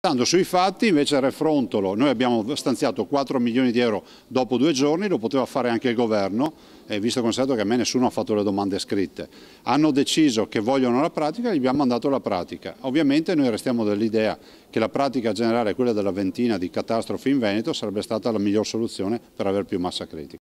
Stando sui fatti invece il Refrontolo, noi abbiamo stanziato 4 milioni di euro dopo due giorni, lo poteva fare anche il governo, visto e considerato che a me nessuno ha fatto le domande scritte. Hanno deciso che vogliono la pratica, e gli abbiamo mandato la pratica. Ovviamente noi restiamo dell'idea che la pratica generale, quella della ventina di catastrofi in Veneto, sarebbe stata la miglior soluzione per avere più massa critica.